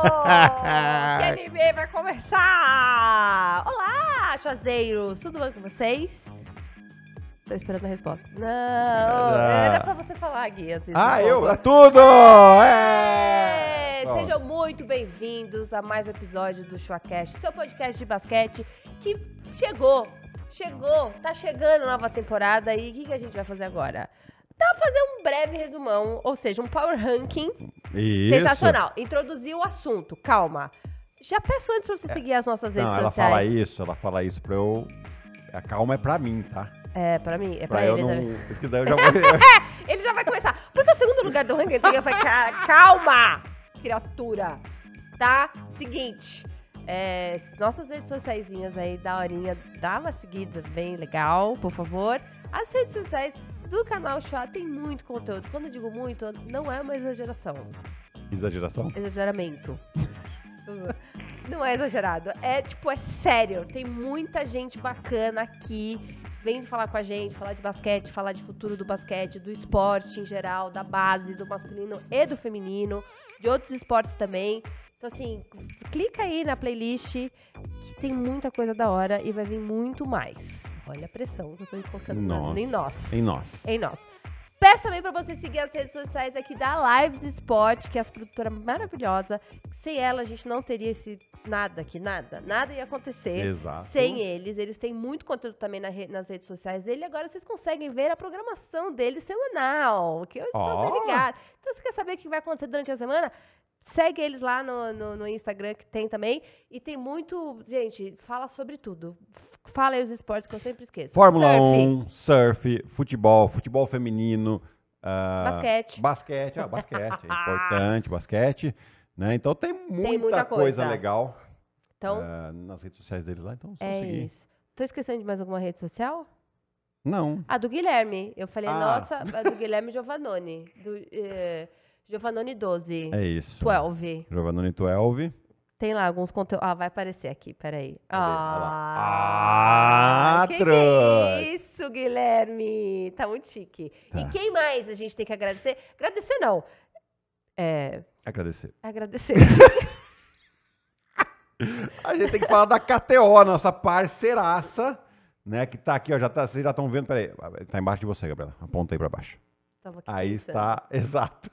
que vai começar! Olá, chazeiros! Tudo bem com vocês? Tô esperando a resposta. Não, ah. era pra você falar, Gui. Assim, ah, eu? É tudo! É. É. Sejam muito bem-vindos a mais um episódio do Showcast, seu podcast de basquete que chegou, chegou, tá chegando a nova temporada e o que, que a gente vai fazer agora? Dá tá, pra fazer um breve resumão, ou seja, um power ranking isso. Sensacional. Introduziu o assunto, calma. Já peço antes pra você é. seguir as nossas redes Não, ela fala isso, ela fala isso pra eu. A calma é pra mim, tá? É, pra mim, é pra, pra ele. Eu não... Né? Porque daí eu já vou... ele já vai começar. Porque o segundo lugar do ranking antiga vai. Calma, criatura. Tá? Seguinte. É, nossas redes sociais aí, da horinha, dá uma seguida bem legal, por favor. As redes sociais do canal Chá tem muito conteúdo. Quando eu digo muito, não é uma exageração. Exageração? Exageramento. não é exagerado. É tipo, é sério. Tem muita gente bacana aqui. Vem falar com a gente, falar de basquete, falar de futuro do basquete, do esporte em geral, da base, do masculino e do feminino, de outros esportes também. Então, assim, clica aí na playlist que tem muita coisa da hora e vai vir muito mais. Olha a pressão que eu estou colocando nós. em nós. Em nós. Em nós. Peço também para você seguir as redes sociais aqui da Lives Sport, que é essa produtora maravilhosa. Sem ela, a gente não teria esse nada aqui, nada. Nada ia acontecer Exato. sem eles. Eles têm muito conteúdo também na re, nas redes sociais dele. Agora vocês conseguem ver a programação deles semanal, que eu estou oh. ligada. Então, você quer saber o que vai acontecer durante a semana? Segue eles lá no, no, no Instagram, que tem também. E tem muito. Gente, fala sobre tudo Fala aí os esportes que eu sempre esqueço. Fórmula surf. 1, surf, futebol, futebol feminino. Uh, basquete. Basquete, ah, basquete, é importante, basquete. Né? Então tem muita, tem muita coisa. legal então, uh, nas redes sociais deles lá, então é, é seguir. isso. Tô esquecendo de mais alguma rede social? Não. A do Guilherme. Eu falei, ah. nossa, a do Guilherme Giovannone. Do, eh, Giovannone 12. É isso. 12. Giovannone 12. Tem lá alguns conteúdos. Ah, vai aparecer aqui, peraí. Ah, ah que, que é isso, Guilherme? Tá muito chique. Tá. E quem mais a gente tem que agradecer? Agradecer não. É... Agradecer. Agradecer. a gente tem que falar da KTO, nossa parceiraça, né? Que tá aqui, ó. Já tá, vocês já estão vendo, peraí. Tá embaixo de você, Gabriela. Aponta aí pra baixo. Aí está, exato.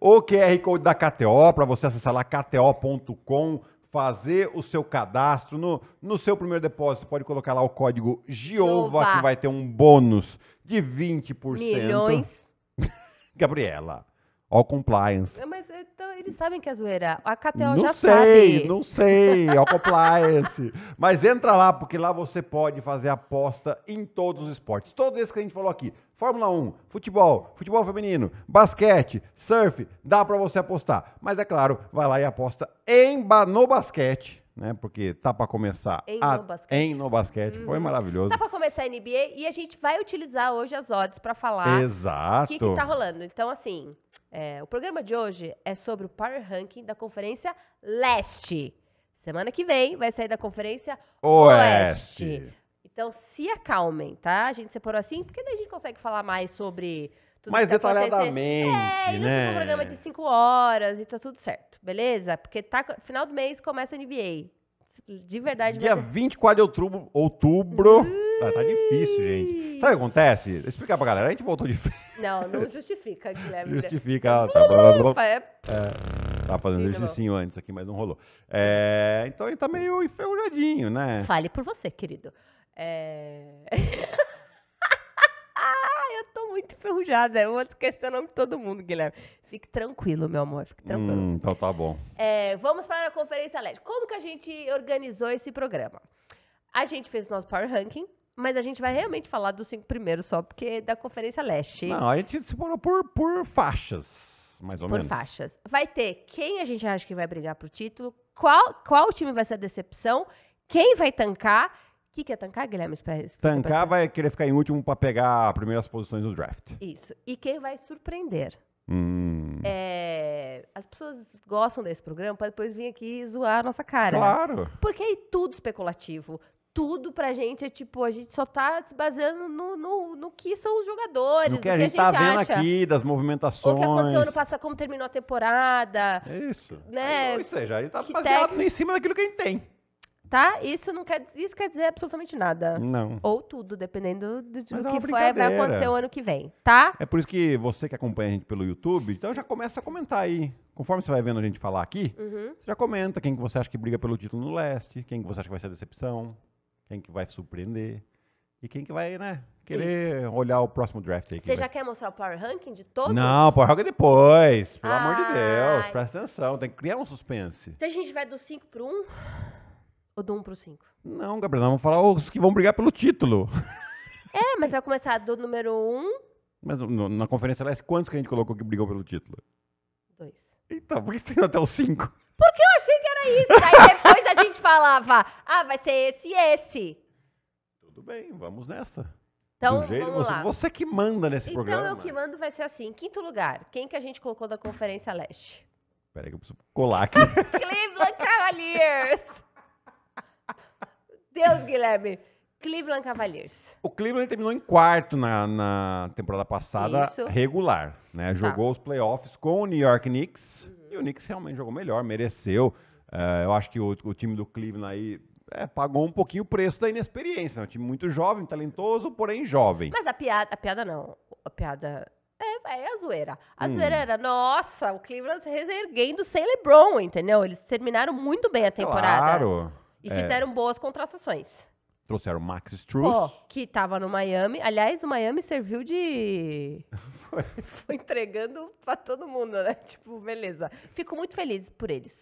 O QR Code da KTO, para você acessar lá kto.com, fazer o seu cadastro. No, no seu primeiro depósito, pode colocar lá o código GIOVA, que vai ter um bônus de 20%. Milhões. Gabriela. All compliance. É, mas então, eles sabem que é zoeira. A KTO não já sei, sabe. Não sei, não sei. All compliance. Mas entra lá, porque lá você pode fazer aposta em todos os esportes. Todos esses que a gente falou aqui. Fórmula 1, futebol, futebol feminino, basquete, surf, dá para você apostar. Mas é claro, vai lá e aposta em, no basquete né? Porque tá para começar em, a, no basquete, em no basquete uhum. foi maravilhoso. Tá para começar a NBA e a gente vai utilizar hoje as odds para falar Exato. o que, que tá rolando. Então, assim, é, o programa de hoje é sobre o Power Ranking da Conferência Leste. Semana que vem vai sair da Conferência Oeste. Oeste. Então, se acalmem, tá? A gente separou assim, porque daí a gente consegue falar mais sobre tudo mais tá detalhadamente, é, né? Um programa de cinco horas e tá tudo certo beleza? Porque tá, final do mês começa a NBA. De verdade. Dia 24 de outubro. outubro. Tá, tá difícil, gente. Sabe o que acontece? Explicar pra galera. A gente voltou de Não, não justifica, Guilherme. Justifica. Tá, blá, blá, blá. É... É, tá fazendo exercício antes aqui, mas não rolou. É, então ele tá meio enferrujadinho, né? Fale por você, querido. É... Ah, eu tô muito enferrujada. Eu vou esquecer o nome de todo mundo, Guilherme. Fique tranquilo, meu amor, fique tranquilo. Hum, então tá bom. É, vamos para a Conferência LED. Como que a gente organizou esse programa? A gente fez o nosso Power Ranking, mas a gente vai realmente falar dos cinco primeiros só, porque é da Conferência Leste. Não, a gente se separou por, por faixas, mais ou por menos. Por faixas. Vai ter quem a gente acha que vai brigar pro título, qual, qual time vai ser a decepção, quem vai tancar. O que, que é tancar, Guilherme? Pra, tancar vai querer ficar em último para pegar as primeiras posições do draft. Isso. E quem vai surpreender. Hum. É, as pessoas gostam desse programa para depois vir aqui zoar a nossa cara. Claro. Porque é tudo especulativo. Tudo pra gente é tipo, a gente só tá se baseando no, no, no que são os jogadores, no que, a, gente, que a gente tá vendo acha, aqui, das movimentações. O que aconteceu ano passado, como terminou a temporada. É isso. Né? Aí, ou seja, a gente tá baseado em cima daquilo que a gente tem. Tá? Isso não quer, isso quer dizer absolutamente nada. Não. Ou tudo, dependendo do, é que for, vai acontecer o ano que vem, tá? É por isso que você que acompanha a gente pelo YouTube, então já começa a comentar aí. Conforme você vai vendo a gente falar aqui, uhum. você já comenta quem que você acha que briga pelo título no leste, quem que você acha que vai ser a decepção, quem que vai surpreender e quem que vai, né, querer isso. olhar o próximo draft aí. Você já vai... quer mostrar o Power Ranking de todos? Não, o Power Ranking depois, pelo ah, amor de Deus, presta atenção, tem que criar um suspense. Se a gente vai do 5 pro 1... Um. Ou do 1 pro 5? Não, Gabriel, nós vamos falar os que vão brigar pelo título. É, mas vai começar do número 1. Mas no- na Conferência Leste, quantos que a gente colocou que brigam pelo título? Dois. Então, por que você tem até o 5? Porque eu achei que era isso. Aí depois a gente falava, ah, vai ser esse e esse. Tudo bem, vamos nessa. Então, jeito- vamos você, lá. você que manda nesse então programa. eu que mando vai ser assim. Quinto lugar, quem que a gente colocou da Conferência Leste? Peraí que eu preciso colar aqui. Cleveland Cavaliers. Deus, Guilherme. Cleveland Cavaliers. O Cleveland terminou em quarto na, na temporada passada Isso. regular, né? Tá. Jogou os playoffs com o New York Knicks uhum. e o Knicks realmente jogou melhor, mereceu. Uh, eu acho que o, o, time do Cleveland aí é, pagou um pouquinho o preço da inexperiência. É um time muito jovem, talentoso, porém jovem. Mas a piada, a piada não, a piada é, é a zoeira. A hum. zoeira era, nossa, o Cleveland se reserguendo sem LeBron, entendeu? Eles terminaram muito bem a é, temporada. Claro. E é. fizeram boas contratações. Trouxeram Max Struz. que estava no Miami. Aliás, o Miami serviu de. Foi. Foi entregando para todo mundo, né? Tipo, beleza. Fico muito feliz por eles.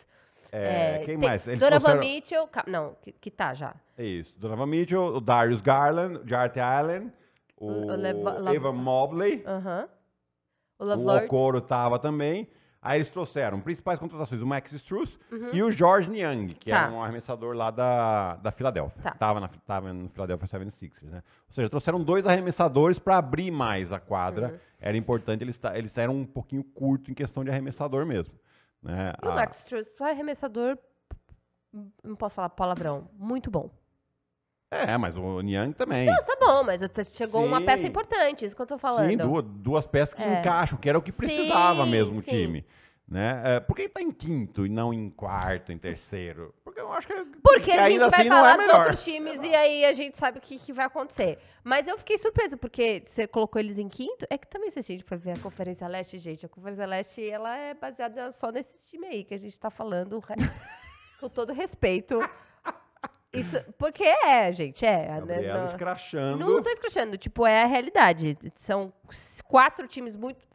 É, é, quem mais? Eles Donovan trouxeram... Mitchell, não, que, que tá já. É isso, Donovan Mitchell, o Darius Garland, o Jart Allen, o, o Leva, Evan Mobley, uh -huh. o, o Coro tava também, Aí eles trouxeram principais contratações, o Max Struz uhum. e o George Niang, que tá. era um arremessador lá da, da Filadélfia. Tá. Tava, na, tava no Philadelphia 76ers, né? Ou seja, trouxeram dois arremessadores para abrir mais a quadra. Uhum. Era importante, eles, eles eram um pouquinho curto em questão de arremessador mesmo. Né? E a... o ah. Max Struz é arremessador, não posso falar palavrão, muito bom. É, mas o Niang também. Não, tá bom, mas chegou sim. uma peça importante, isso que eu tô falando. Sim, duas, duas peças que é. encaixam, que era o que precisava sim, mesmo o time. Né? É, por que está em quinto e não em quarto, em terceiro? Porque eu acho que. Porque a gente assim vai falar é dos outros times e aí a gente sabe o que, que, vai acontecer. Mas eu fiquei surpresa, porque você colocou eles em quinto. É que também se a gente for ver a Conferência Leste, gente, a Conferência Leste ela é baseada só nesse time aí que a gente está falando. Com todo respeito isso, porque é, gente, é. Né, Gabriela não, escrachando. Não tô escrachando, tipo, é a realidade. São quatro times muito.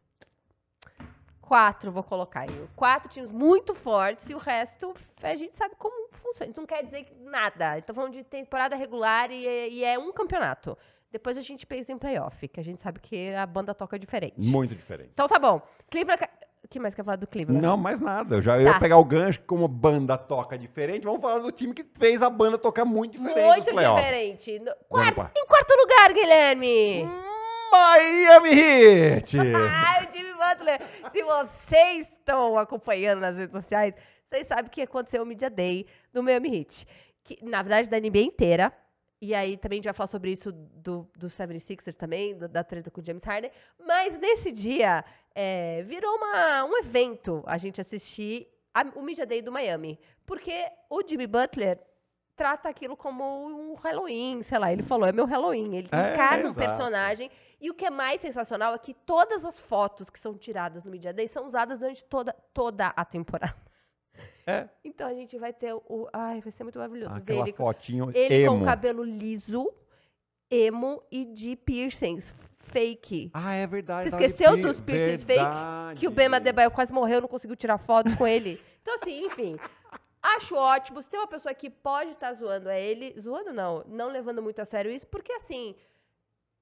Quatro, vou colocar aí. Quatro times muito fortes e o resto a gente sabe como funciona. Isso não quer dizer nada. Estou falando de temporada regular e, e é um campeonato. Depois a gente pensa em playoff, que a gente sabe que a banda toca diferente. Muito diferente. Então tá bom. Cleveland, o que mais quer falar do Cleveland? Né? Não, mais nada. Eu já ia tá. pegar o gancho, como banda toca diferente, vamos falar do time que fez a banda tocar muito diferente. Muito diferente. No- Quarto, em quarto lugar, Guilherme. Miami hum, Heat! Ai, time Butler. Se vocês estão acompanhando nas redes sociais, vocês sabem que aconteceu o Media Day do Miami Heat. Que, na verdade, da NBA inteira. E aí também a gente vai falar sobre isso do, do 76ers também, do- da treta com o James Harden. Mas nesse dia, é, virou uma, um evento a gente assistir a, o Media Day do Miami. Porque o Jimmy Butler trata aquilo como um Halloween, sei lá, ele falou, é meu Halloween, ele é, encarna é um personagem. E o que é mais sensacional é que todas as fotos que são tiradas no Media Day são usadas durante toda, toda a temporada. É. Então a gente vai ter o. Ai, vai ser muito maravilhoso. Aquela fotinho ele emo. com cabelo liso, emo e de piercings fake. Ah, é verdade. Você esqueceu dos piercings verdade. fake? Que o Bema Debaio quase morreu, não conseguiu tirar foto com ele. Então, assim, enfim. Acho ótimo. Se tem uma pessoa que pode estar tá zoando é ele. Zoando não, não levando muito a sério isso, porque assim.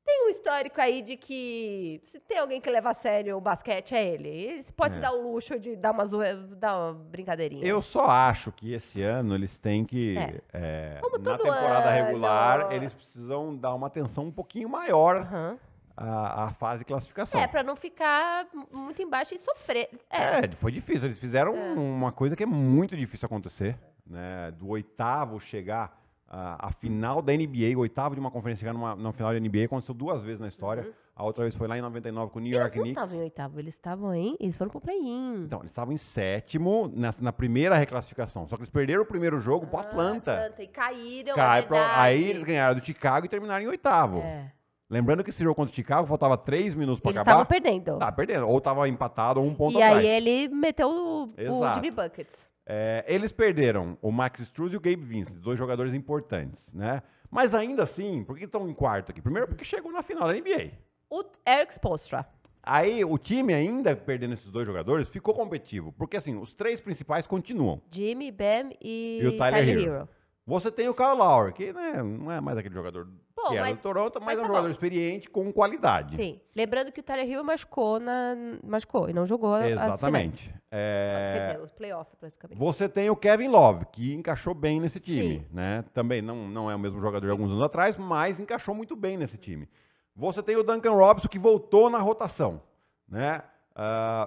Tem um histórico aí de que se tem alguém que leva a sério o basquete é ele. Ele pode é. se dar o luxo de dar uma, zoe... dar uma brincadeirinha. Eu só acho que esse ano eles têm que. É. É, na temporada ano. regular, eles precisam dar uma atenção um pouquinho maior. Uhum a, a fase de classificação. É, para não ficar muito embaixo e sofrer. É, é foi difícil. Eles fizeram é. uma coisa que é muito difícil acontecer, né? Do oitavo chegar à, à final da NBA, o oitavo de uma conferência chegar numa, final da NBA, aconteceu duas vezes na história. Uhum. A outra vez foi lá em 99 com o New eles York Knicks. Eles não estavam em oitavo, eles estavam em. Eles foram pro play-in. Então, eles estavam em sétimo na, na, primeira reclassificação. Só que eles perderam o primeiro jogo ah, pro Atlanta. Atlanta. E caíram, Cai, é pro, Aí eles ganharam do Chicago e terminaram em oitavo. É. Lembrando que esse jogo contra o Chicago faltava três minutos para acabar. Eles estavam perdendo. Tá perdendo. Ou tava empatado ou um ponto e atrás. E aí ele meteu o, o Jimmy Buckets. É, eles perderam o Max Struz e o Gabe Vincent, dois jogadores importantes, né? Mas ainda assim, por que estão em quarto aqui? Primeiro porque chegou na final da NBA. O Eric Spostra. Aí o time ainda perdendo esses dois jogadores ficou competitivo, porque assim, os três principais continuam. Jimmy, Bam e, e o Tyler, Tyler Hero. Hero. Você tem o Kyle Lowry, que né, não é mais aquele jogador Pô, que mas, era do Toronto, mas, mas é um tá jogador bom. experiente com qualidade. Sim. Lembrando que o Tyler Hill machucou, na, machucou e não jogou Exatamente. É... Ah, dizer, os playoffs, praticamente. Você tem o Kevin Love, que encaixou bem nesse time. Né? Também não, não é o mesmo jogador de alguns anos atrás, mas encaixou muito bem nesse time. Você tem o Duncan Robinson, que voltou na rotação. Né?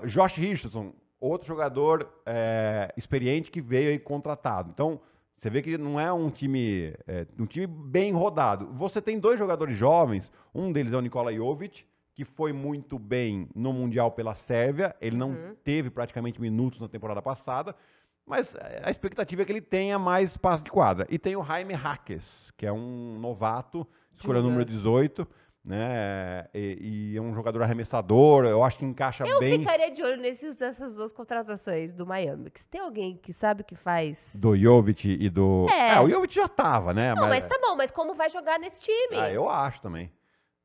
Uh, Josh Richardson, outro jogador é, experiente que veio aí contratado. Então, você vê que não é um time, é, um time bem rodado. Você tem dois jogadores jovens, um deles é o Nikola Jovic, que foi muito bem no Mundial pela Sérvia. Ele não uhum. teve praticamente minutos na temporada passada, mas a expectativa é que ele tenha mais espaço de quadra. E tem o Jaime Hackes, que é um novato, escolha número 18 né? E, e, é um jogador arremessador, eu acho que encaixa eu bem. Eu ficaria de olho nesses, nessas duas contratações do Miami. Que se tem alguém que sabe o que faz. Do Jovic e do. É, é o Jovic já tava, né? Não, mas... mas tá bom, mas como vai jogar nesse time? Ah, eu acho também.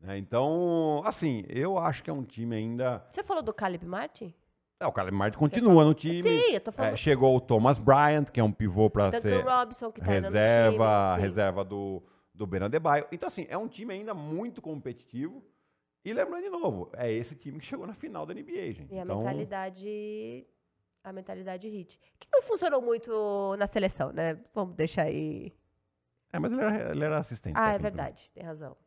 É, então, assim, eu acho que é um time ainda. Você falou do Caleb Martin? É, o Caleb Martin continua no time. Sim, eu tô falando. É, chegou o Thomas Bryant, que é um pivô para ser Robinson, que tá reserva, time, reserva do do Baio. Então, assim, é um time ainda muito competitivo. E lembrando de novo, é esse time que chegou na final da NBA, gente. E então... a mentalidade. A mentalidade hit. Que não funcionou muito na seleção, né? Vamos deixar aí. É, mas ele era, ele era assistente. Ah, é né? verdade, tem razão.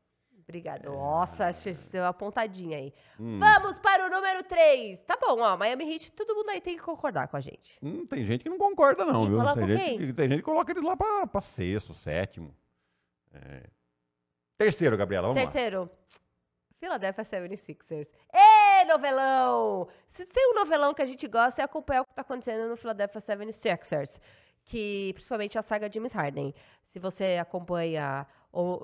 Obrigado. É... Nossa, deu uma pontadinha aí. Hum. Vamos para o número 3. Tá bom, ó, Miami Heat, todo mundo aí tem que concordar com a gente. Hum, tem gente que não concorda, não, e viu? Tem gente, que, tem gente que coloca eles lá para sexto, sétimo. É. Terceiro, Gabriela, vamos Terceiro. lá. Terceiro. Philadelphia 76ers. Ê, novelão! Se tem um novelão que a gente gosta é acompanhar o que está acontecendo no Philadelphia 76ers, que principalmente é a saga James Harden. Se você acompanha o,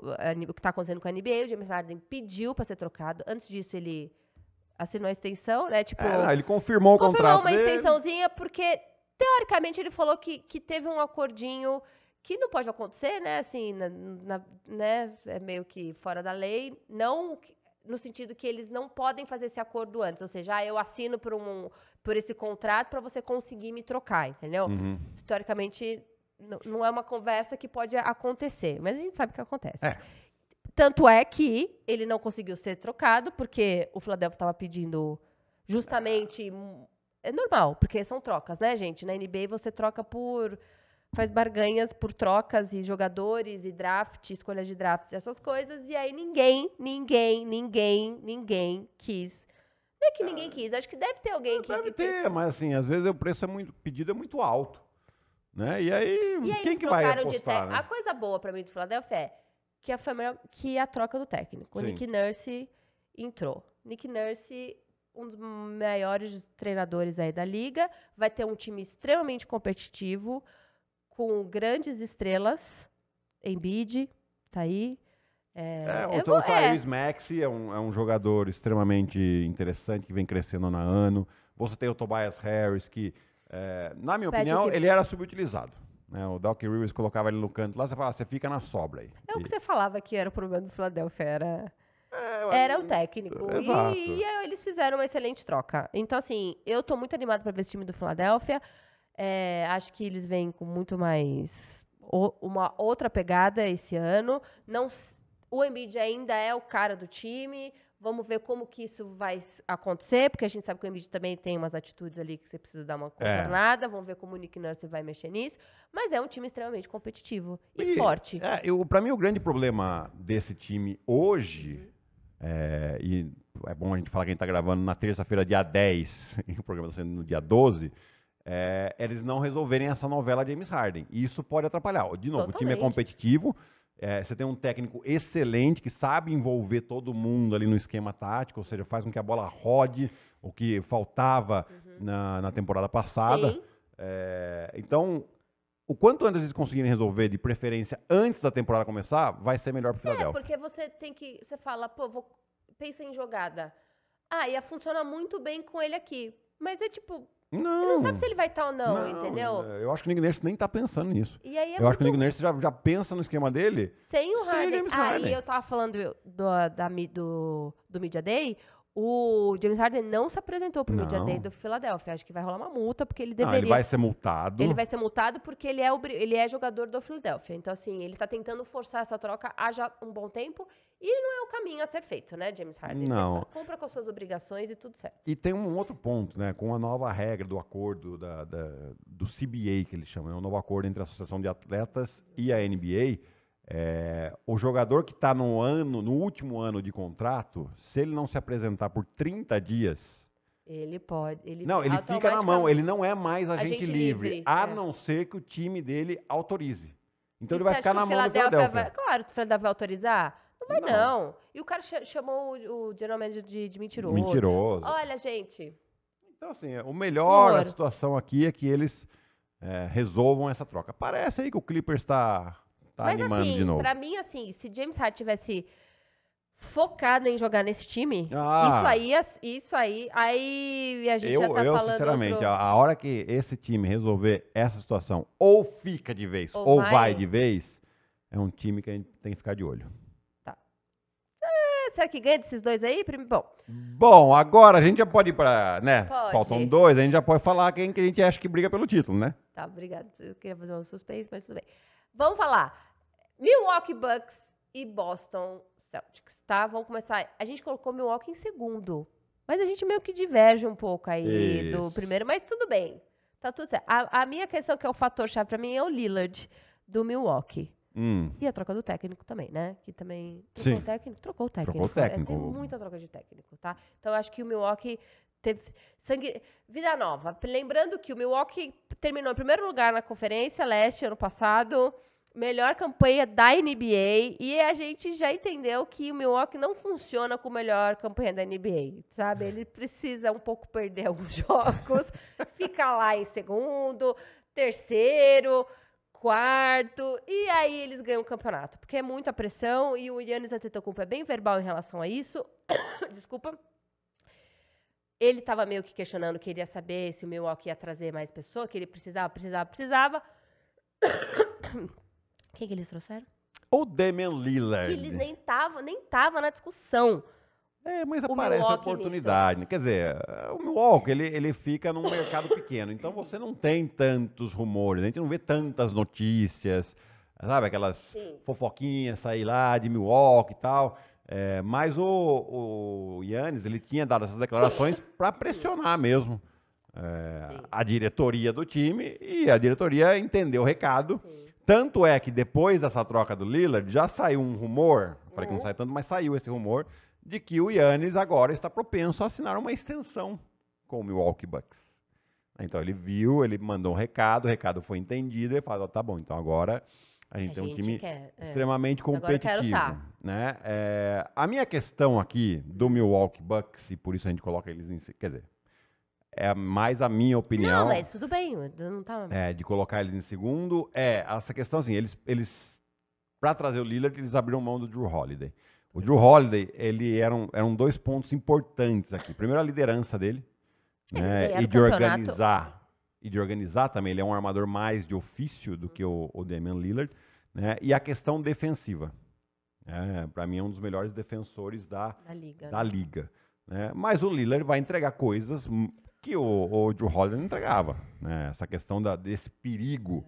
o que está acontecendo com a NBA, o James Harden pediu para ser trocado. Antes disso, ele assinou a extensão, né? Tipo, é, ele confirmou, confirmou o contrato. Confirmou uma dele. extensãozinha, porque teoricamente ele falou que, que teve um acordinho que não pode acontecer, né? Assim, na, na, né? É meio que fora da lei. Não no sentido que eles não podem fazer esse acordo antes, ou seja, ah, eu assino por, um, por esse contrato para você conseguir me trocar, entendeu? Uhum. Historicamente, não é uma conversa que pode acontecer, mas a gente sabe que acontece. É. Tanto é que ele não conseguiu ser trocado, porque o Philadelphia estava pedindo justamente. É normal, porque são trocas, né, gente? Na NBA você troca por faz barganhas por trocas e jogadores e draft, escolhas de draft, essas coisas. E aí ninguém, ninguém, ninguém, ninguém quis. Não é que ninguém é. quis, acho que deve ter alguém que. Deve ter, mas assim, às vezes o preço é muito pedido é muito alto. Né? E aí, e aí quem que vai apostar, né? A coisa boa para mim do Philadelphia é que a família, que a troca do técnico. O Nick Nurse entrou. Nick Nurse um dos maiores treinadores aí da liga, vai ter um time extremamente competitivo com grandes estrelas, Embiid, tá aí. É, é, o, vou, o Thaís é. Maxi é um, é um jogador extremamente interessante que vem crescendo ano a ano. Você tem o Tobias Harris, que, é, na minha Pede opinião, que... ele era subutilizado. Né? O Doc Rivers colocava ele no canto lá, você fala, ah, você fica na sobra aí. É o que você falava que era o problema do Philadelphia, era... É, era o técnico. Exato. E, e é, eles fizeram uma excelente troca. Então, assim, eu tô muito animado para ver esse time do Philadelphia. É, acho que eles vêm com muito mais o, uma outra pegada esse ano. Não, o Embiid ainda é o cara do time. Vamos ver como que isso vai acontecer, porque a gente sabe que o Embiid também tem umas atitudes ali que você precisa dar uma é. contornada. É. Vamos ver como o Nick Nurse vai mexer nisso. Mas é um time extremamente competitivo e, e forte. É, para mim, o grande problema desse time hoje, é, e é bom a gente falar que a gente está gravando na terça-feira, dia 10, e o programa está sendo no dia 12, é, eles não resolverem essa novela de James Harden. E isso pode atrapalhar. De novo, Totalmente. o time é competitivo, é, você tem um técnico excelente que sabe envolver todo mundo ali no esquema tático, ou seja, faz com que a bola rode, o que faltava uhum. na, na, temporada passada. É, então, o quanto antes eles conseguirem resolver, de preferência antes da temporada começar, vai ser melhor para o é, Philadelphia. É, porque você tem que. Você fala, pô, vou, pensa em jogada. Ah, ia funcionar muito bem com ele aqui. Mas é tipo, não. Você não sabe se ele vai estar tá ou não, não entendeu? É, eu acho que o Nick Nurse nem tá pensando nisso. E aí é eu muito... acho que o Nick Nurse já, já pensa no esquema dele. Sem o Harden. Harden. Aí eu tava falando do, da, do, do Media Day, o James Harden não se apresentou para o Media Day do Philadelphia. Acho que vai rolar uma multa, porque ele deveria... Ah, ele vai ser multado. Ele vai ser multado porque ele é, o... ele é jogador do Philadelphia. Então, assim, ele está tentando forçar essa troca há já um bom tempo. E não é o caminho a ser feito, né, James Harden? Não. Tá, Compra com suas obrigações e tudo certo. E tem um outro ponto, né? Com a nova regra do acordo da, da do CBA, que ele chama, É um novo acordo entre a Associação de Atletas e a NBA é, o jogador que está no ano, no último ano de contrato, se ele não se apresentar por 30 dias, ele pode. Ele não, ele fica na mão. Ele não é mais agente, agente livre, livre, a é. não ser que o time dele autorize. Então e ele vai ficar na mão do Philadelphia. Vai, claro, o Philadelphia vai autorizar. Não vai não. não. E o cara chamou o, o general manager de, de mentiroso. Mentiroso. Olha, gente. Então assim, o melhor da situação aqui é que eles é, resolvam essa troca. Parece aí que o Clippers está Tá Mas animando assim, de novo. pra mim, assim, se James Harden tivesse focado em jogar nesse time, ah. isso aí, isso aí, aí a gente eu, já tá eu, falando... Eu, sinceramente, outro... a hora que esse time resolver essa situação, ou fica de vez, ou, ou vai. vai de vez, é um time que a gente tem que ficar de olho Tá. É, será que ganha desses dois aí? Bom. Bom, agora a gente já pode ir para, né? Pode. Faltam dois, a gente já pode falar quem que a gente acha que briga pelo título, né? Tá, obrigado. Eu queria fazer um suspense, mas tudo bem. Vamos falar. Milwaukee Bucks e Boston Celtics, tá? Vamos começar. A gente colocou Milwaukee em segundo, mas a gente meio que diverge um pouco aí Isso. do primeiro, mas tudo bem. Tá tudo certo. A, a minha questão, que é o fator chave para mim, é o Lillard do Milwaukee. Hum. E a troca do técnico também, né? Que também. Trocou Sim. o técnico? Trocou o técnico. Trocou o técnico. É, tem muita troca de técnico, tá? Então acho que o Milwaukee teve sangue. Vida nova. Lembrando que o Milwaukee terminou em primeiro lugar na Conferência Leste ano passado melhor campanha da NBA e a gente já entendeu que o Milwaukee não funciona com a melhor campanha da NBA, sabe? Ele precisa um pouco perder alguns jogos, fica lá em segundo, terceiro, quarto e aí eles ganham o campeonato, porque é muita pressão e o Yannis Antetokounmpo é bem verbal em relação a isso. Desculpa. Ele estava meio que questionando, queria saber se o Milwaukee ia trazer mais pessoa, que ele precisava, precisava, precisava. Quem que eles trouxeram? O Damian Lillard. Que eles nem estavam nem tava na discussão. É, mas o aparece Milwaukee a oportunidade. Né? Quer dizer, o Milwaukee, ele, ele fica num mercado pequeno. Então você não tem tantos rumores, a gente não vê tantas notícias, sabe? Aquelas Sim. fofoquinhas sair lá de Milwaukee e tal. É, mas o, o Yannis, ele tinha dado essas declarações para pressionar mesmo é, a diretoria do time e a diretoria entendeu o recado. Sim. Tanto é que depois dessa troca do Lillard, já saiu um rumor, falei que não uhum. sai tanto, mas saiu esse rumor, de que o Yannis agora está propenso a assinar uma extensão com o Milwaukee Bucks. Então ele viu, ele mandou um recado, o recado foi entendido, ele falou, oh, tá bom, então agora a gente a tem um time quer, é. extremamente competitivo. Tá. Né? É, a minha questão aqui do Milwaukee Bucks, e por isso a gente coloca eles em... Quer dizer, é mais a minha opinião. Não, mas tudo bem, não tá... É, de colocar eles em segundo, é, essa questão assim, eles, eles para trazer o Lillard, eles abriram mão do Drew Holiday. O Drew Holiday, ele eram, eram dois pontos importantes aqui. Primeiro, a liderança dele, é, né, e de organizar. E de organizar também, ele é um armador mais de ofício do que o, o Damian Lillard, né, e a questão defensiva. É, para mim, é um dos melhores defensores da, da liga. Da liga né? Mas o Lillard vai entregar coisas que o, o Drew Holiday não entregava. Né? Essa questão da, desse perigo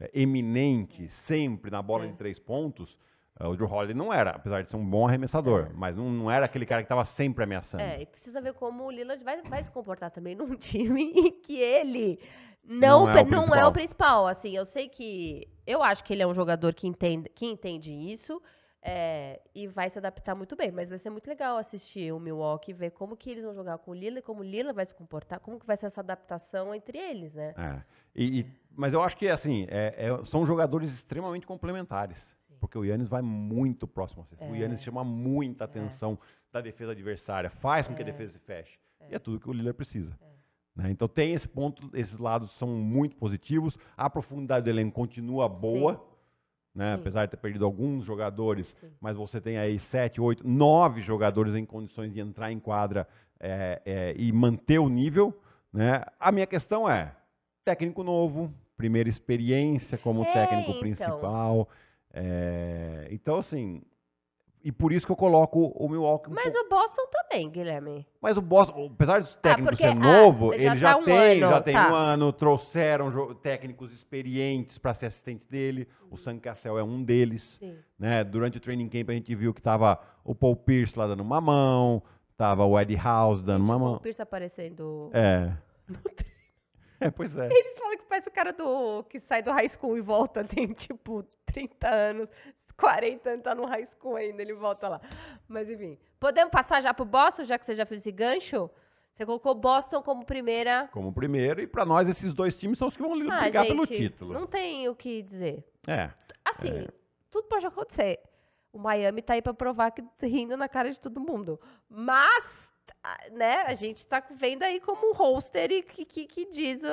é, eminente, sempre na bola de três pontos, é, o Drew Holiday não era, apesar de ser um bom arremessador, é. mas não, não era aquele cara que estava sempre ameaçando. É, e precisa ver como o Lillard vai, vai se comportar também num time em que ele não, não, é, o não é, o principal. Assim, eu sei que. Eu acho que ele é um jogador que entende, que entende isso é, e vai se adaptar muito bem, mas vai ser muito legal assistir o Milwaukee, ver como que eles vão jogar com o Lila e como o Lila vai se comportar, como que vai ser essa adaptação entre eles, né? É. E, e, mas eu acho que, assim, é, é são jogadores extremamente complementares, Sim. porque o Yannis vai muito próximo a você. O é. Yannis chama muita é. atenção da defesa adversária, faz com que a defesa se feche. E é tudo que o Lila precisa. Né? Então tem esse ponto, esses lados são muito positivos, a profundidade do elenco continua boa. Sim né? Apesar de ter perdido alguns jogadores, Sim. mas você tem aí sete, oito, nove jogadores em condições de entrar em quadra é, é, e manter o nível. Né? A minha questão é: técnico novo, primeira experiência como é, técnico então. principal. É, então, assim, e por isso que eu coloco o Milwaukee. Um Mas pouco. o Boston também, Guilherme. Mas o Boston, apesar dos ah, técnicos ah, ser novo, já ele tá já um tem, ano, já tem tá. um ano, trouxeram técnicos experientes para ser assistente dele. O Sam Cassell é um deles. Sim. Né? Durante o training camp a gente viu que tava o Paul Pierce lá dando uma mão, tava o Eddie House dando uma mão. O Pierce aparecendo. É. É, pois é. Eles falam que parece o cara do que sai do high school e volta, tem tipo 30 anos, 40 anos, tá no high school ainda, ele volta lá. Mas enfim. Podemos passar já pro Boston, já que você já fez esse gancho? Você colocou Boston como primeira. Como primeiro, e para nós esses dois times são os que vão ah, brigar gente, pelo título. Não tem o que dizer. É. Assim, é. tudo pode acontecer. O Miami tá aí para provar que rindo na cara de todo mundo. Mas né, a gente está vendo aí como um holster que, que, que diz o,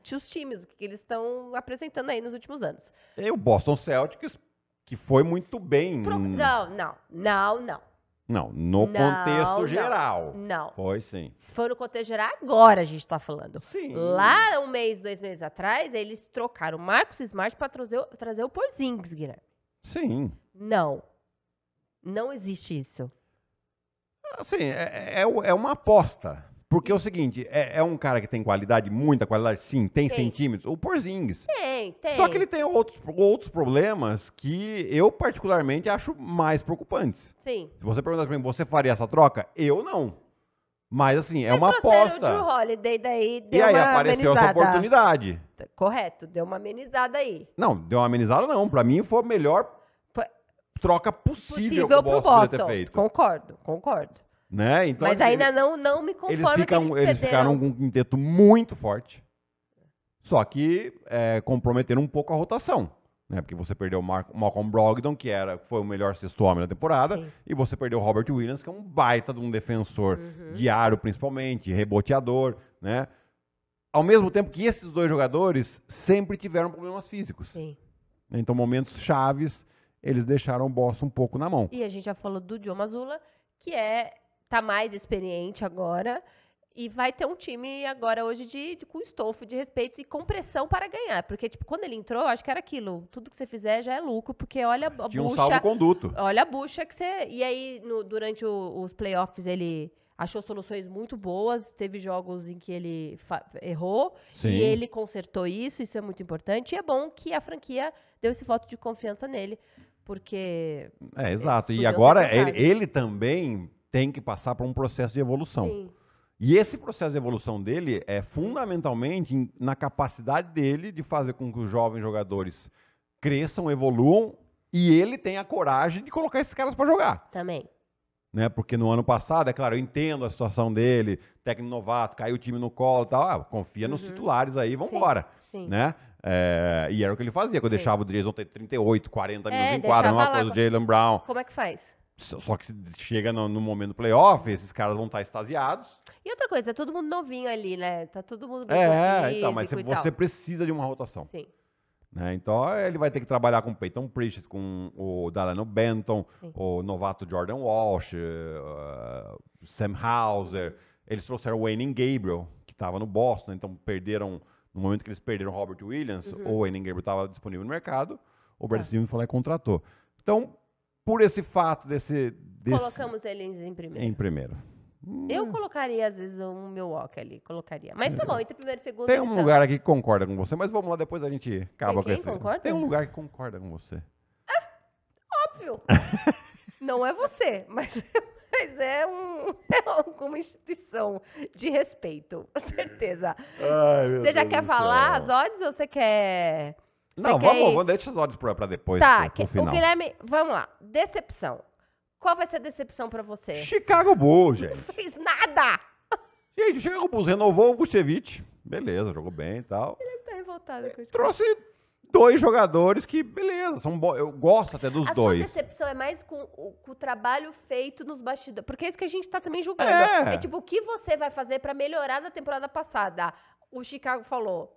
o, os times, o que eles estão apresentando aí nos últimos anos. E o Boston Celtics, que foi muito bem. Pro, não, não, não, não. Não, no não, contexto geral. Não, não. Foi sim. Se for no contexto geral, agora a gente está falando. Sim. Lá um mês, dois meses atrás, eles trocaram o Marcos Smart para trazer, trazer o Porzingis, Guilherme. Sim. Não. Não existe isso. Assim, é, é, é, é uma aposta. Porque é o seguinte, é, é, um cara que tem qualidade, muita qualidade, sim, tem, tem. centímetros. O Porzingis. Tem, tem. Só que ele tem outros, outros problemas que eu, particularmente, acho mais preocupantes. Sim. Se você perguntar pra mim, você faria essa troca? Eu não. Mas, assim, é uma aposta. O Holiday daí deu e aí apareceu amenizada. essa oportunidade. Correto, deu uma amenizada aí. Não, deu uma amenizada não. Pra mim foi a melhor troca possível, possível que o Boston, Boston ter feito. Concordo, concordo. Né? Então, Mas assim, ainda ele, não, não me conformo eles, ficam, eles, eles ficaram com um quinteto muito forte, só que é, comprometeram um pouco a rotação. Né? Porque você perdeu o Malcolm Brogdon, que era, foi o melhor sexto homem da temporada, Sim. e você perdeu o Robert Williams, que é um baita de um defensor uhum. diário, principalmente, reboteador, né? Ao mesmo tempo que esses dois jogadores sempre tiveram problemas físicos. Sim. Então, momentos chaves eles deixaram o Boston um pouco na mão. E a gente já falou do Joe Mazula, que é tá mais experiente agora e vai ter um time agora hoje de, de com estofo de respeito e com pressão para ganhar, porque tipo quando ele entrou, acho que era aquilo, tudo que você fizer já é lucro, porque olha a Tinha bucha, um salvo conduto. Olha a bucha que você e aí no, durante o, os playoffs ele achou soluções muito boas, teve jogos em que ele errou Sim. e ele consertou isso, isso é muito importante e é bom que a franquia deu esse voto de confiança nele, porque. É, é, exato. E agora ele, ele, também tem que passar por um processo de evolução. Sim. E esse processo de evolução dele é fundamentalmente na capacidade dele de fazer com que os jovens jogadores cresçam, evoluam e ele tenha a coragem de colocar esses caras para jogar. Também. Né? Porque no ano passado, é claro, eu entendo a situação dele, técnico novato, caiu o time no colo e tal, ah, confia uhum. nos titulares aí, vamos embora. Né? É, e era o que ele fazia, que eu deixava o Jason ter 38, 40 é, minutos em quadra, uma coisa do Jalen Brown. Como é que faz? Só que chega no, no momento do playoff, esses caras vão estar extasiados. E outra coisa, é todo mundo novinho ali, né? Tá todo mundo bem É, então, mas você, você precisa de uma rotação. Sim. Né? Então ele vai ter que trabalhar com o Peyton Pritchett, com o Dalano Benton, Sim. o novato Jordan Walsh, uh, Sam Hauser. Eles trouxeram o Wayne Gabriel, que estava no Boston, então perderam no momento que eles perderam Robert Williams, uhum. ou Enem Gabriel estava disponível no mercado, o Brad tá. Stevens foi lá e contratou. Então, por esse fato desse. desse Colocamos ele em primeiro. Em primeiro. Hum. Eu colocaria, às vezes, um Milwaukee ali, colocaria. Mas tá bom, entre primeiro e segundo. Tem um lugar aqui que concorda com você, mas vamos lá, depois a gente acaba Tem com isso. Tem um lugar que concorda com você. É, óbvio. Não é você, mas mas é, um, é uma instituição de respeito, com certeza. Ai, meu você já quer falar as odds ou você quer. Não, vamos, quer vamos, deixar as odds para depois. Tá, pro, pro o Guilherme, vamos lá. Decepção. Qual vai ser a decepção para você? Chicago Bulls, gente. Não fez nada! Gente, Chicago Bulls renovou o Gustevich. Beleza, jogou bem e tal. Ele tá revoltado com o Chicago. Trouxe dois jogadores que, beleza, são bo... eu gosto até dos a dois. A decepção é mais com, com, o trabalho feito nos bastidores. Porque é isso que a gente tá também julgando. É, é tipo, o que você vai fazer para melhorar da temporada passada? O Chicago falou.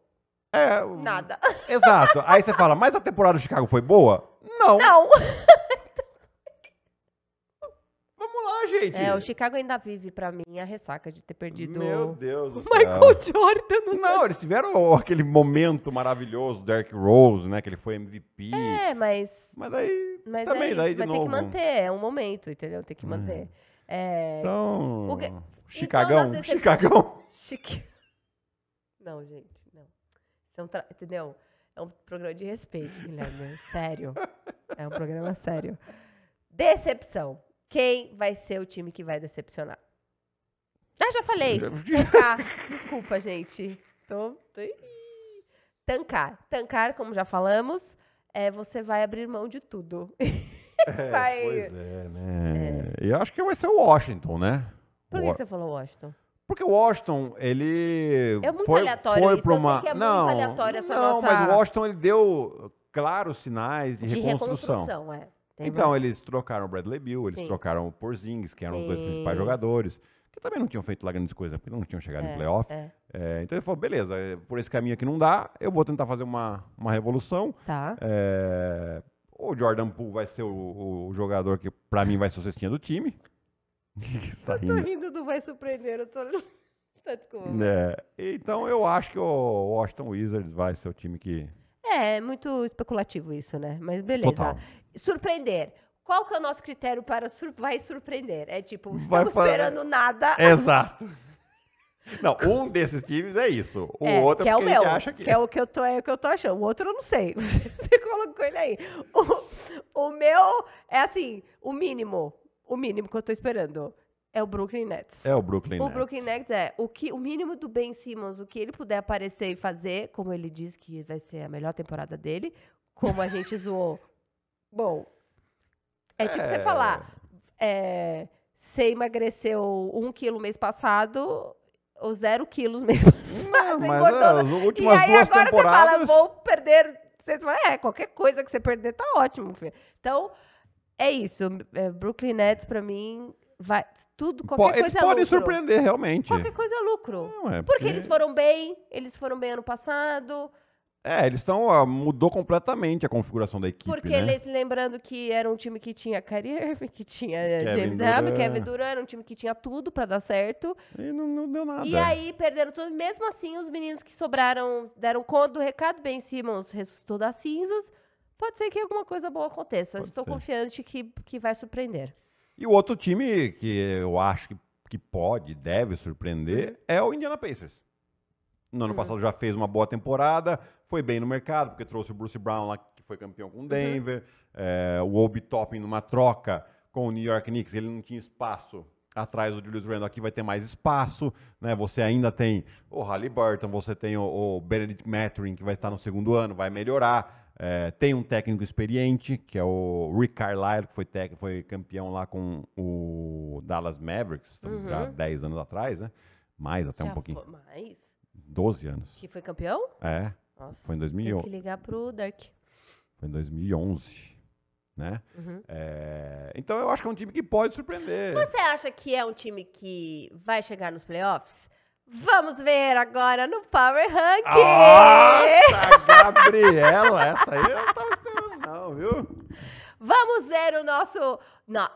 É, Nada. Exato. Aí você fala, mas a temporada do Chicago foi boa? Não. Não. gente. É, o Chicago ainda vive pra mim a ressaca de ter perdido Meu Deus o do céu. Michael Jordan. Não, eles tiveram aquele momento maravilhoso o Derrick Rose, né? Que ele foi MVP. É, mas... Mas aí mas também, é daí de mas novo. tem que manter, é um momento, entendeu? Tem que é. manter. É, então... O que... Chicagão, então, Chicagão. Chique... Não, gente, não. Então, tra... Entendeu? É um programa de respeito, Guilherme. Sério. É um programa sério. Decepção quem vai ser o time que vai decepcionar? Ah, já falei. Já... Tancar. Desculpa, gente. Tô... Tancar. Tancar, como já falamos, é, você vai abrir mão de tudo. É, vai... Pois é, né? É. Eu acho que vai ser o Washington, né? Por que você falou Washington? Porque o Washington, ele. É muito foi, aleatório foi isso. Uma... é não, muito aleatório essa Não, nossa... mas o Washington, ele deu claros sinais de, de reconstrução. reconstrução é. Tem então, eles trocaram o Bradley Bill, eles Sim. trocaram o Porzingis, que eram Sim. os dois principais jogadores, que também não tinham feito lá grandes coisas, porque não tinham chegado é, em playoff. É. É, então ele falou, beleza, é, por esse caminho aqui não dá, eu vou tentar fazer uma, uma revolução. Tá. É, o Jordan Poole vai ser o, o jogador que, para mim, vai ser o cestinha do time. rindo? Tá eu tô rindo do Vai Surpreender, eu tô... Tá, desculpa. É, então eu acho que o Washington Wizards vai ser o time que é, é, muito especulativo isso, né? Mas beleza. Total. Surpreender. Qual que é o nosso critério para sur vai surpreender? É tipo, estamos esperando nada. Exato. Não, um desses times é isso. O é, outro é que é, o meu, acha que... que é o que eu tô, é o que eu tô achando. O outro eu não sei. Você colocou ele aí. O, o meu é assim, o mínimo, o mínimo que eu tô esperando. É o Brooklyn Nets. É o Brooklyn Nets. O Brooklyn Nets é o que o mínimo do Ben Simmons, o que ele puder aparecer e fazer, como ele diz que vai ser a melhor temporada dele, como a gente zoou. Bom, é tipo você é. falar, é, você emagreceu um quilo mês passado ou zero quilos mês passado, Não, mas é, as últimas e aí duas agora temporadas... você fala, vou perder, você fala, é, qualquer coisa que você perder tá ótimo, filho. Então, é isso, é, Brooklyn Nets pra mim vai, tudo, qualquer eles coisa é podem lucro. surpreender, realmente. Qualquer coisa é lucro. Não, é porque... porque eles foram bem, eles foram bem ano passado. É, eles estão. Mudou completamente a configuração da equipe. Porque né? lembrando que era um time que tinha Kyrie que tinha eh, Kevin James Harden, Kevin Durant, era um time que tinha tudo para dar certo. E não, não, deu nada. E aí perderam tudo. Mesmo assim, os meninos que sobraram deram conta do recado. cima, os ressuscitou das cinzas. Pode ser que alguma coisa boa aconteça. Pode Estou ser. confiante que, que vai surpreender. E o outro time que eu acho que, que pode, deve surpreender, uhum. é o Indiana Pacers. No ano uhum. passado já fez uma boa temporada, foi bem no mercado, porque trouxe o Bruce Brown lá, que foi campeão com uhum. Denver, uhum. é, o Obi Toppin numa troca com o New York Knicks, ele não tinha espaço atrás do Julius Randle, aqui vai ter mais espaço, né? Você ainda tem o Halliburton, você tem o, o Benedict Maturin, que vai estar no segundo ano, vai melhorar. É, tem um técnico experiente, que é o Rick Carlisle, que foi, técnico, foi campeão lá com o Dallas Mavericks, então uhum. já 10 anos atrás, né? Mais até já um pouquinho. Foi mais? 12 anos. Que foi campeão? É. Nossa, foi em 2011. Tem que ligar pro Dirk. Foi em 2011. Né? Uhum. É, então eu acho que é um time que pode surpreender. Você acha que é um time que vai chegar nos playoffs? Vamos ver agora no Power Rank. Nossa, Gabriela, essa aí eu não tava não, viu? Vamos ver o nosso... No...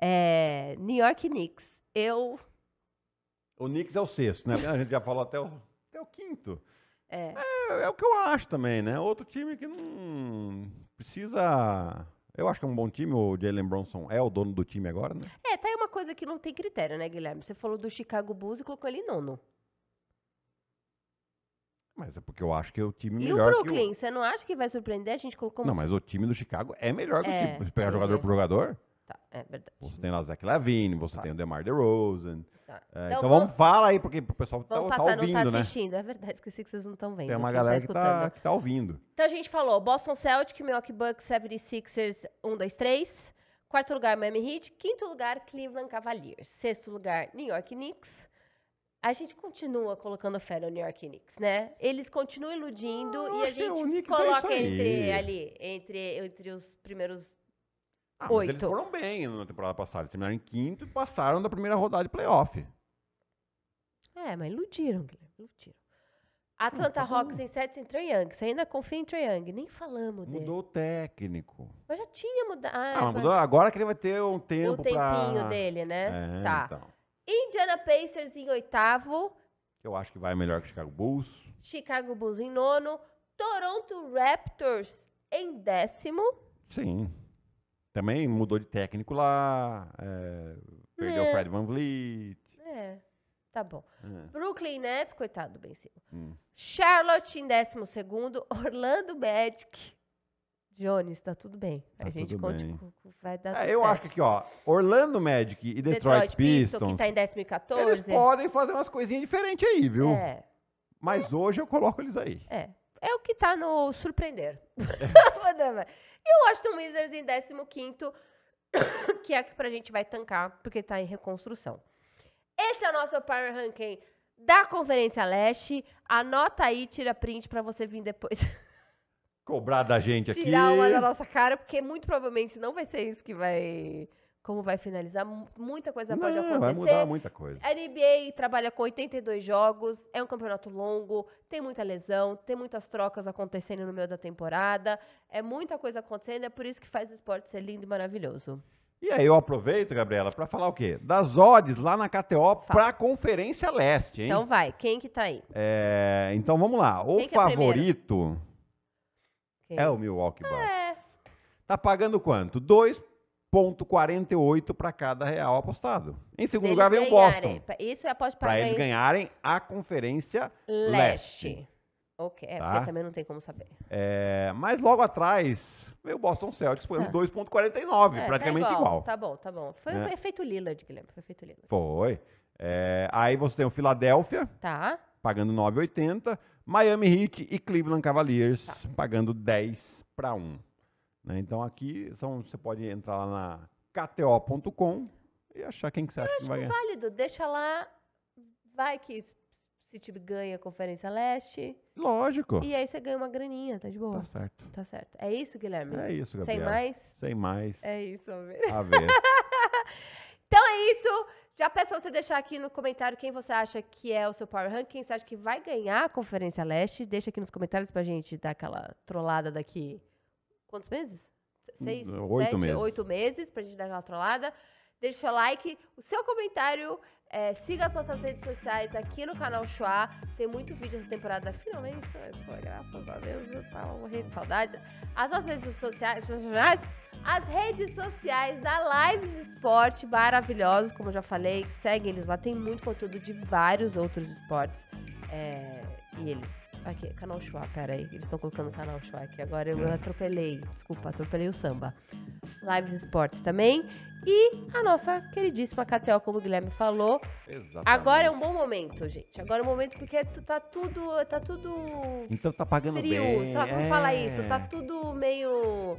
É... New York Knicks. Eu... O Knicks é o sexto, né? A gente já falou até o, até o quinto. É. é. É o que eu acho também, né? Outro time que não precisa eu acho que é um bom time, o Jalen Bronson é o dono do time agora, né? É, tá aí uma coisa que não tem critério, né, Guilherme? Você falou do Chicago Bulls e colocou ele em nono. Mas é porque eu acho que é o time melhor. E o Brooklyn, você não acha que vai surpreender? A gente colocou. Não, mas o time do Chicago é melhor do é, que. Se pegar jogador por jogador. Tá, é verdade. Você tem lá o Zach Lavine, você tá. tem o DeMar DeRozan, Tá. É, então, então, vamos, vamos fala aí, porque o pessoal tá, tá passar, tá ouvindo, não né? tá assistindo. Né? É verdade, esqueci que vocês não estão vendo. Tem uma galera tá que, tá, que tá ouvindo. Então a gente falou Boston Celtic, Milwaukee Bucks, 76ers, 1, 2, 3. Quarto lugar, Miami Heat. Quinto lugar, Cleveland Cavaliers. Sexto lugar, New York Knicks. A gente continua colocando fé no New York Knicks, né? Eles continuam iludindo ah, e a é gente é coloca entre ali, entre, entre os primeiros ah, Oito. eles foram bem na temporada passada. Eles terminaram em quinto e passaram da primeira rodada de playoff. É, mas iludiram, Guilherme. Iludiram. Atlanta não, tá Hawks em sétimo, em Trae Young. Você ainda confia em Trae Young? Nem falamos dele. Mudou o técnico. Mas já tinha mudado. Ah, ah mudou agora que ele vai ter um tempo O tempinho pra... dele, né? É, tá. Então. Indiana Pacers em oitavo. Eu acho que vai melhor que Chicago Bulls. Chicago Bulls em nono. Toronto Raptors em décimo. Sim. Também mudou de técnico lá, é, perdeu o é. Fred Van Vliet. É, tá bom. É. Brooklyn Nets, coitado do Ben Simmons. Hum. Charlotte em 12º, Orlando Magic. Jones, tá tudo bem. Tá a gente conta Com, com, vai dar é, Eu certo. acho que, ó, Orlando Magic e Detroit, Detroit Pistons, Pistons, que tá em 2014. Eles podem fazer umas coisinhas diferentes aí, viu? É. Mas é. hoje eu coloco eles aí. É é o que tá no surpreender. e o Washington Wizards em 15 que é que pra gente vai tancar, porque tá em reconstrução. Esse é o nosso Power Ranking da Conferência Leste. Anota aí, tira print para você vir depois. Cobrar da gente aqui. Tirar uma da nossa cara, porque muito provavelmente não vai ser isso que vai como vai finalizar. Muita coisa Não, pode acontecer. Vai mudar muita coisa. A NBA trabalha com 82 jogos, é um campeonato longo, tem muita lesão, tem muitas trocas acontecendo no meio da temporada, é muita coisa acontecendo, é por isso que faz o esporte ser lindo e maravilhoso. E aí eu aproveito, Gabriela, para falar o quê? Das odds lá na KTO para a Conferência Leste, hein? Então vai, quem que tá aí? É, então vamos lá. O é favorito é, o Milwaukee é. Bucks. É. Tá pagando quanto? 2 ponto 48 para cada real apostado. Em segundo eles lugar vem o Boston. Isso é após para eles ganharem a Conferência Leste. Leste. Ok, é, tá? porque também não tem como saber. É, mas logo atrás veio o Boston Celtics, foi ah. 2.49, é, tá praticamente tá igual, igual, Tá bom, tá bom. Foi é. efeito Lillard, Guilherme, foi feito Lillard. Foi. É, aí você tem o Philadelphia, tá. pagando 9,80, Miami Heat e Cleveland Cavaliers, tá. pagando 10 para 1. Né? Então aqui são, você pode entrar lá na kto.com e achar quem que você acha que vai ganhar. válido, deixa lá, vai que City ganha a Conferência Leste. Lógico. E aí você ganha uma graninha, tá de boa? Tá certo. Tá certo. É isso, Guilherme? É isso, Gabriel. Sem mais? Sem mais. É isso, tá a ver. A ver. então é isso. Já peço você deixar aqui no comentário quem você acha que é o seu Power Rank, quem você acha que vai ganhar a Conferência Leste. Deixa aqui nos comentários pra gente dar aquela trollada daqui Quantos meses? Hum, seis, oito sete, meses. oito meses, pra gente dar aquela trollada. Deixa o seu like, o seu comentário, é, siga as nossas redes sociais aqui no canal Chua. Tem muito vídeo essa temporada, finalmente, foi graças a Deus, eu tava morrendo de saudade. As nossas redes sociais, as redes sociais da Lives Esporte, maravilhosos, como eu já falei, seguem eles lá, tem muito conteúdo de vários outros esportes. É, e eles Aqui, canal Chua, peraí. aí. Eles estão colocando canal Chua aqui agora. Eu, atropelei. Desculpa, atropelei o samba. lives esportes também. E a nossa queridíssima KTO, como o Guilherme falou. Exatamente. Agora é um bom momento, gente. Agora é um momento porque tá tudo. Tá tudo. Então tá pagando frio, bem. Sei lá como é... falar isso. Tá tudo meio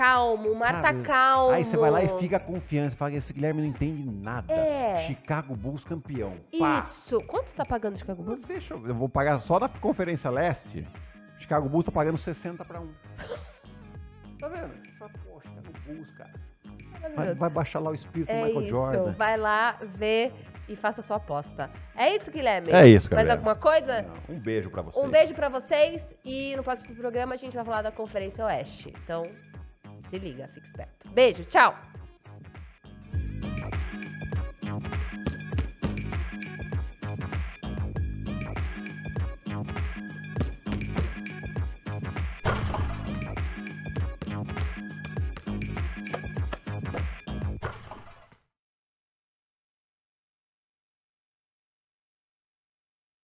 calmo, mata calmo. Aí você vai lá e fica a confiança, fala que esse Guilherme não entende nada. É. Chicago Bulls campeão. Pá. Isso. Quanto tá pagando o Chicago Bulls? deixa eu, eu vou pagar só na Conferência Leste. Chicago Bulls tá pagando 60 para 1. tá vendo? Fala, pô, Chicago Bulls, cara. Vai, vai, baixar lá o espírito é do Michael isso. Jordan. Vai lá ver e faça sua aposta. É isso, Guilherme? É isso, cara. Mais alguma coisa? Não, um beijo para vocês. Um beijo para vocês e no próximo programa a gente vai falar da Conferência Oeste. Então, se liga, fique esperto. Beijo, tchau!